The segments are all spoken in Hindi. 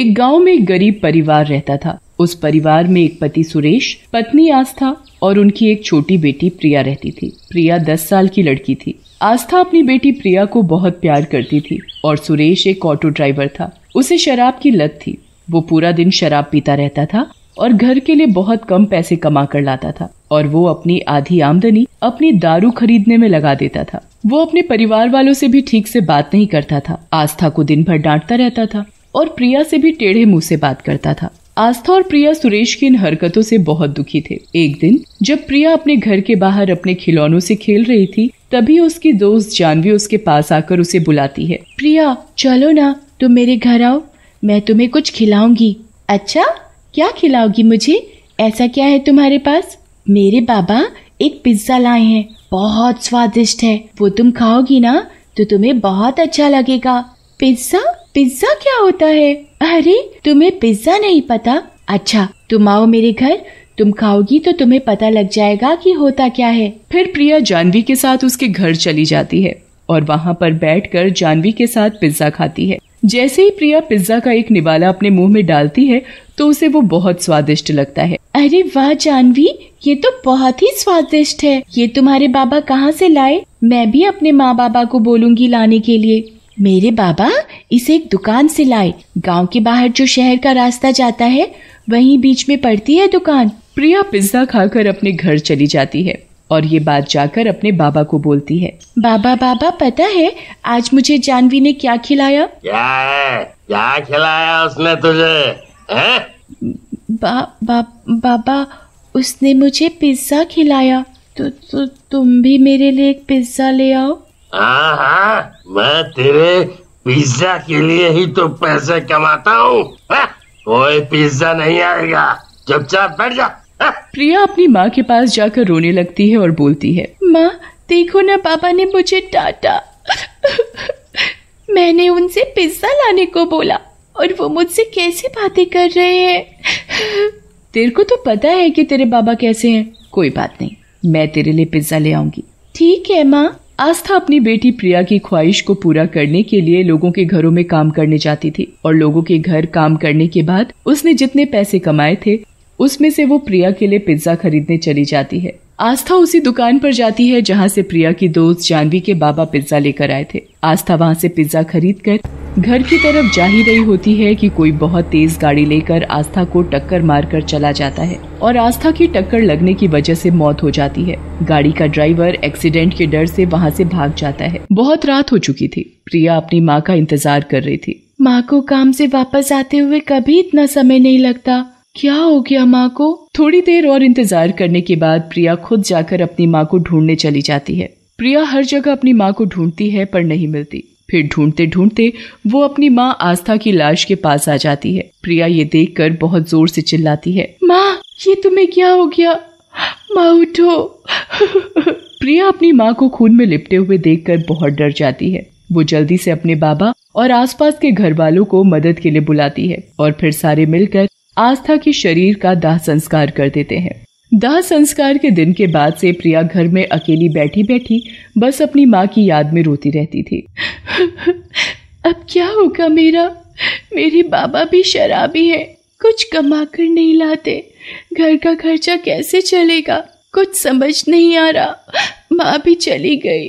एक गांव में एक गरीब परिवार रहता था उस परिवार में एक पति सुरेश पत्नी आस्था और उनकी एक छोटी बेटी प्रिया रहती थी प्रिया दस साल की लड़की थी आस्था अपनी बेटी प्रिया को बहुत प्यार करती थी और सुरेश एक ऑटो ड्राइवर था उसे शराब की लत थी वो पूरा दिन शराब पीता रहता था और घर के लिए बहुत कम पैसे कमा कर लाता था और वो अपनी आधी आमदनी अपनी दारू खरीदने में लगा देता था वो अपने परिवार वालों से भी ठीक से बात नहीं करता था आस्था को दिन भर डांटता रहता था और प्रिया से भी टेढ़े मुंह से बात करता था आस्था और प्रिया सुरेश की इन हरकतों से बहुत दुखी थे एक दिन जब प्रिया अपने घर के बाहर अपने खिलौनों से खेल रही थी तभी उसकी दोस्त जानवी उसके पास आकर उसे बुलाती है प्रिया चलो ना तुम मेरे घर आओ मैं तुम्हें कुछ खिलाऊंगी अच्छा क्या खिलाओगी मुझे ऐसा क्या है तुम्हारे पास मेरे बाबा एक पिज्जा लाए हैं बहुत स्वादिष्ट है वो तुम खाओगी ना तो तुम्हें बहुत अच्छा लगेगा पिज्जा पिज्जा क्या होता है अरे तुम्हें पिज्जा नहीं पता अच्छा तुम आओ मेरे घर तुम खाओगी तो तुम्हें पता लग जाएगा कि होता क्या है फिर प्रिया जानवी के साथ उसके घर चली जाती है और वहाँ पर बैठकर जानवी के साथ पिज्जा खाती है जैसे ही प्रिया पिज्जा का एक निवाला अपने मुंह में डालती है तो उसे वो बहुत स्वादिष्ट लगता है अरे वाह जानवी ये तो बहुत ही स्वादिष्ट है ये तुम्हारे बाबा कहाँ से लाए मैं भी अपने माँ बाबा को बोलूंगी लाने के लिए मेरे बाबा इसे एक दुकान से लाए गांव के बाहर जो शहर का रास्ता जाता है वहीं बीच में पड़ती है दुकान प्रिया पिज्जा खाकर अपने घर चली जाती है और ये बात जाकर अपने बाबा को बोलती है बाबा बाबा पता है आज मुझे जानवी ने क्या खिलाया क्या क्या खिलाया उसने तुझे बा, बा, बाबा उसने मुझे पिज्जा खिलाया तो, तो तुम भी मेरे लिए एक पिज्जा ले आओ हाँ हाँ मैं तेरे पिज्जा के लिए ही तो पैसे कमाता हूँ कोई पिज्जा नहीं आएगा चुपचाप बैठ जा प्रिया अपनी माँ के पास जाकर रोने लगती है और बोलती है माँ देखो ना पापा ने मुझे डांटा मैंने उनसे पिज्जा लाने को बोला और वो मुझसे कैसे बातें कर रहे हैं तेरे को तो पता है कि तेरे बाबा कैसे हैं कोई बात नहीं मैं तेरे लिए पिज्जा ले आऊंगी ठीक है माँ आस्था अपनी बेटी प्रिया की ख्वाहिश को पूरा करने के लिए लोगों के घरों में काम करने जाती थी और लोगों के घर काम करने के बाद उसने जितने पैसे कमाए थे उसमें से वो प्रिया के लिए पिज्जा खरीदने चली जाती है आस्था उसी दुकान पर जाती है जहाँ से प्रिया की दोस्त जानवी के बाबा पिज्जा लेकर आए थे आस्था वहाँ से पिज्जा खरीद कर घर की तरफ जा ही रही होती है कि कोई बहुत तेज गाड़ी लेकर आस्था को टक्कर मारकर चला जाता है और आस्था की टक्कर लगने की वजह से मौत हो जाती है गाड़ी का ड्राइवर एक्सीडेंट के डर से वहाँ से भाग जाता है बहुत रात हो चुकी थी प्रिया अपनी माँ का इंतजार कर रही थी माँ को काम से वापस आते हुए कभी इतना समय नहीं लगता क्या हो गया माँ को थोड़ी देर और इंतजार करने के बाद प्रिया खुद जाकर अपनी माँ को ढूंढने चली जाती है प्रिया हर जगह अपनी माँ को ढूंढती है पर नहीं मिलती फिर ढूंढते ढूंढते वो अपनी माँ आस्था की लाश के पास आ जाती है प्रिया ये देख बहुत जोर से चिल्लाती है माँ ये तुम्हें क्या हो गया माँ उठो प्रिया अपनी माँ को खून में लिपटे हुए देखकर बहुत डर जाती है वो जल्दी से अपने बाबा और आसपास के घर वालों को मदद के लिए बुलाती है और फिर सारे मिलकर आस्था के शरीर का दाह संस्कार कर देते हैं दाह संस्कार के दिन के बाद से प्रिया घर में अकेली बैठी बैठी बस अपनी माँ की याद में रोती रहती थी अब क्या होगा मेरा मेरे बाबा भी शराबी है कुछ कमा कर नहीं लाते घर का खर्चा कैसे चलेगा कुछ समझ नहीं आ रहा माँ भी चली गई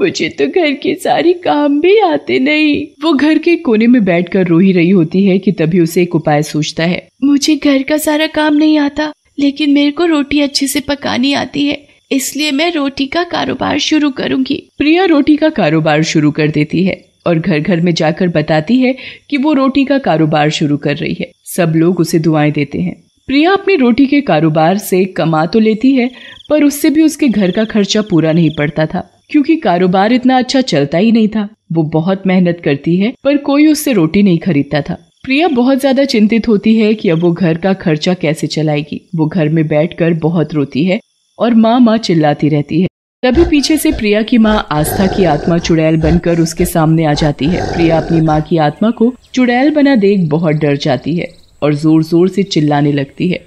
मुझे तो घर के सारे काम भी आते नहीं वो घर के कोने में बैठकर रो ही रही होती है कि तभी उसे एक उपाय सोचता है मुझे घर का सारा काम नहीं आता लेकिन मेरे को रोटी अच्छे से पकानी आती है इसलिए मैं रोटी का कारोबार शुरू करूंगी प्रिया रोटी का कारोबार शुरू कर देती है और घर घर में जाकर बताती है कि वो रोटी का कारोबार शुरू कर रही है सब लोग उसे दुआएं देते हैं प्रिया अपनी रोटी के कारोबार से कमा तो लेती है पर उससे भी उसके घर का खर्चा पूरा नहीं पड़ता था क्योंकि कारोबार इतना अच्छा चलता ही नहीं था वो बहुत मेहनत करती है पर कोई उससे रोटी नहीं खरीदता था प्रिया बहुत ज्यादा चिंतित होती है कि अब वो घर का खर्चा कैसे चलाएगी वो घर में बैठकर बहुत रोती है और माँ माँ चिल्लाती रहती है तभी पीछे से प्रिया की माँ आस्था की आत्मा चुड़ैल बनकर उसके सामने आ जाती है प्रिया अपनी माँ की आत्मा को चुड़ैल बना देख बहुत डर जाती है और जोर जोर से चिल्लाने लगती है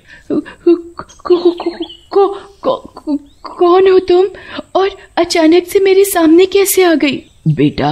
कौन हो तुम और अचानक से मेरे सामने कैसे आ गई बेटा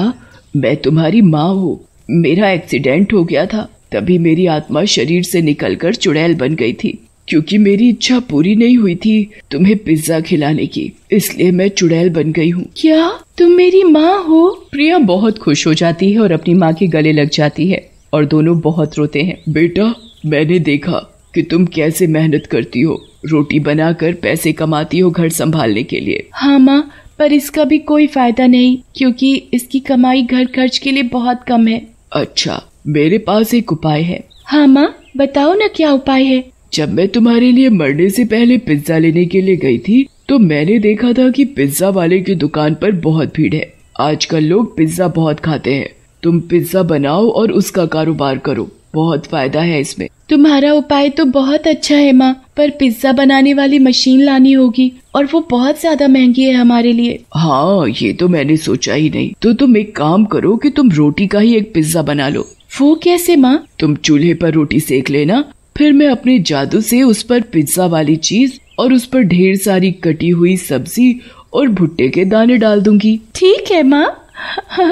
मैं तुम्हारी माँ हूँ मेरा एक्सीडेंट हो गया था तभी मेरी आत्मा शरीर से निकलकर चुड़ैल बन गई थी क्योंकि मेरी इच्छा पूरी नहीं हुई थी तुम्हें पिज्जा खिलाने की इसलिए मैं चुड़ैल बन गई हूँ क्या तुम मेरी माँ हो प्रिया बहुत खुश हो जाती है और अपनी माँ के गले लग जाती है और दोनों बहुत रोते हैं बेटा मैंने देखा कि तुम कैसे मेहनत करती हो रोटी बनाकर पैसे कमाती हो घर संभालने के लिए हाँ माँ पर इसका भी कोई फायदा नहीं क्योंकि इसकी कमाई घर खर्च के लिए बहुत कम है अच्छा मेरे पास एक उपाय है हाँ माँ बताओ ना क्या उपाय है जब मैं तुम्हारे लिए मरने से पहले पिज्जा लेने के लिए गई थी तो मैंने देखा था कि पिज्जा वाले की दुकान पर बहुत भीड़ है आजकल लोग पिज्जा बहुत खाते हैं तुम पिज्जा बनाओ और उसका कारोबार करो बहुत फायदा है इसमें तुम्हारा उपाय तो बहुत अच्छा है माँ पर पिज्जा बनाने वाली मशीन लानी होगी और वो बहुत ज्यादा महंगी है हमारे लिए हाँ ये तो मैंने सोचा ही नहीं तो तुम एक काम करो कि तुम रोटी का ही एक पिज्जा बना लो वो कैसे माँ तुम चूल्हे पर रोटी सेक लेना फिर मैं अपने जादू से उस पर पिज्जा वाली चीज और उस पर ढेर सारी कटी हुई सब्जी और भुट्टे के दाने डाल दूंगी ठीक है माँ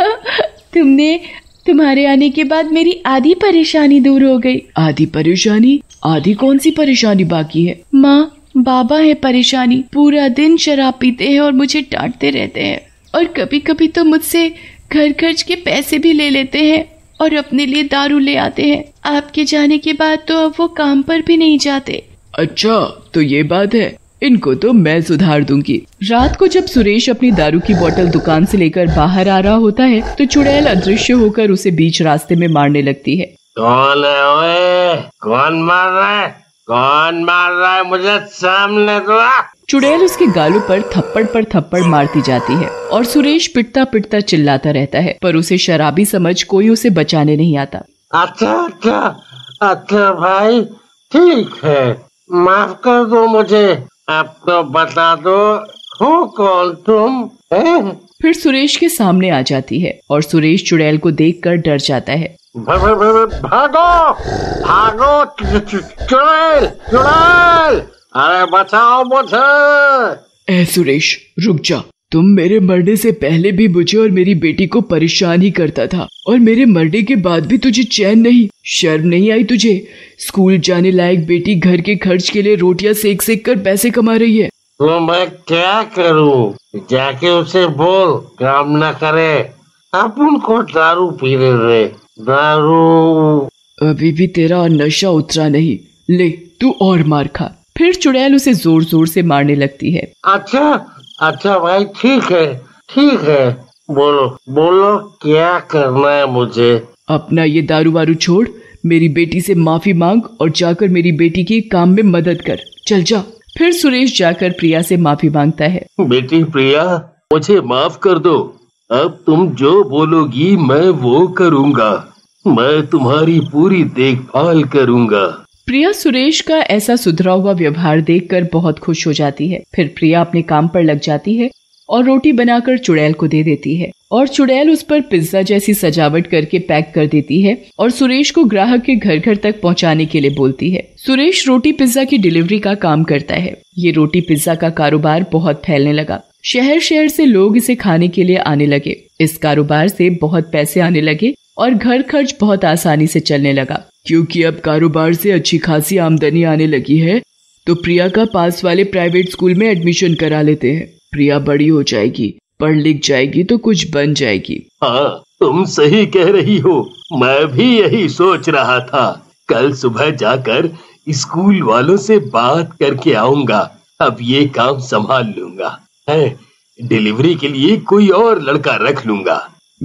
तुमने तुम्हारे आने के बाद मेरी आधी परेशानी दूर हो गई आधी परेशानी आधी कौन सी परेशानी बाकी है माँ बाबा है परेशानी पूरा दिन शराब पीते हैं और मुझे डांटते रहते हैं और कभी कभी तो मुझसे घर खर्च के पैसे भी ले लेते हैं और अपने लिए दारू ले आते हैं आपके जाने के बाद तो अब वो काम पर भी नहीं जाते अच्छा तो ये बात है इनको तो मैं सुधार दूंगी रात को जब सुरेश अपनी दारू की बोतल दुकान से लेकर बाहर आ रहा होता है तो चुड़ैल अदृश्य होकर उसे बीच रास्ते में मारने लगती है कौन है ओए? कौन मार रहा है कौन मार रहा है मुझे सामने चुड़ैल उसके गालों पर थप्पड़ पर थप्पड़ मारती जाती है और सुरेश पिटता पिटता चिल्लाता रहता है पर उसे शराबी समझ कोई उसे बचाने नहीं आता अच्छा अच्छा अच्छा भाई ठीक है माफ कर दो मुझे अब तो बता दो हो कौन तुम है? फिर सुरेश के सामने आ जाती है और सुरेश चुड़ैल को देखकर डर जाता है भागो भागो चुड़ैल चुड़ैल अरे बचाओ मुझे ए सुरेश रुक जा तुम मेरे मरने से पहले भी मुझे और मेरी बेटी को परेशान ही करता था और मेरे मरने के बाद भी तुझे चैन नहीं शर्म नहीं आई तुझे स्कूल जाने लायक बेटी घर के खर्च के लिए रोटियां सेक सेक कर पैसे कमा रही है तो मैं क्या करूं? जाके उसे बोल काम न करे आप उनको दारू पी रहे दारू अभी भी तेरा नशा उतरा नहीं ले तू और मार खा फिर चुड़ैल उसे जोर जोर से मारने लगती है अच्छा अच्छा भाई ठीक है ठीक है बोलो बोलो क्या करना है मुझे अपना ये दारू वारू छोड़ मेरी बेटी से माफी मांग और जाकर मेरी बेटी के काम में मदद कर चल जा फिर सुरेश जाकर प्रिया से माफी मांगता है बेटी प्रिया मुझे माफ कर दो अब तुम जो बोलोगी मैं वो करूँगा मैं तुम्हारी पूरी देखभाल करूँगा प्रिया सुरेश का ऐसा सुधरा हुआ व्यवहार देखकर बहुत खुश हो जाती है फिर प्रिया अपने काम पर लग जाती है और रोटी बनाकर चुड़ैल को दे देती है और चुड़ैल उस पर पिज्जा जैसी सजावट करके पैक कर देती है और सुरेश को ग्राहक के घर घर तक पहुंचाने के लिए बोलती है सुरेश रोटी पिज्जा की डिलीवरी का काम करता है ये रोटी पिज्जा का कारोबार बहुत फैलने लगा शहर शहर से लोग इसे खाने के लिए आने लगे इस कारोबार से बहुत पैसे आने लगे और घर खर्च बहुत आसानी से चलने लगा क्योंकि अब कारोबार से अच्छी खासी आमदनी आने लगी है तो प्रिया का पास वाले प्राइवेट स्कूल में एडमिशन करा लेते हैं प्रिया बड़ी हो जाएगी पढ़ लिख जाएगी तो कुछ बन जाएगी हाँ तुम सही कह रही हो मैं भी यही सोच रहा था कल सुबह जाकर स्कूल वालों से बात करके आऊंगा अब ये काम संभाल लूंगा है डिलीवरी के लिए कोई और लड़का रख लूंगा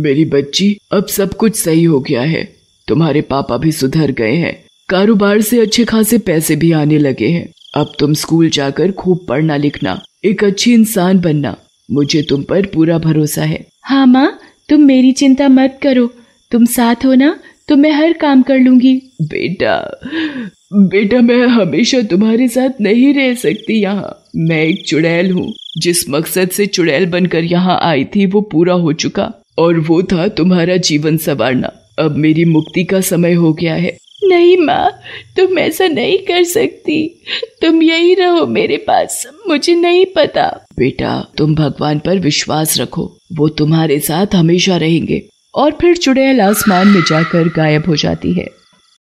मेरी बच्ची अब सब कुछ सही हो गया है तुम्हारे पापा भी सुधर गए हैं कारोबार से अच्छे खासे पैसे भी आने लगे हैं अब तुम स्कूल जाकर खूब पढ़ना लिखना एक अच्छी इंसान बनना मुझे तुम पर पूरा भरोसा है हाँ माँ तुम मेरी चिंता मत करो तुम साथ हो ना तो मैं हर काम कर लूंगी बेटा बेटा मैं हमेशा तुम्हारे साथ नहीं रह सकती यहाँ मैं एक चुड़ैल हूँ जिस मकसद से चुड़ैल बनकर यहाँ आई थी वो पूरा हो चुका और वो था तुम्हारा जीवन संवारना अब मेरी मुक्ति का समय हो गया है नहीं माँ तुम ऐसा नहीं कर सकती तुम यही रहो मेरे पास मुझे नहीं पता बेटा तुम भगवान पर विश्वास रखो वो तुम्हारे साथ हमेशा रहेंगे और फिर चुड़ैल आसमान में जाकर गायब हो जाती है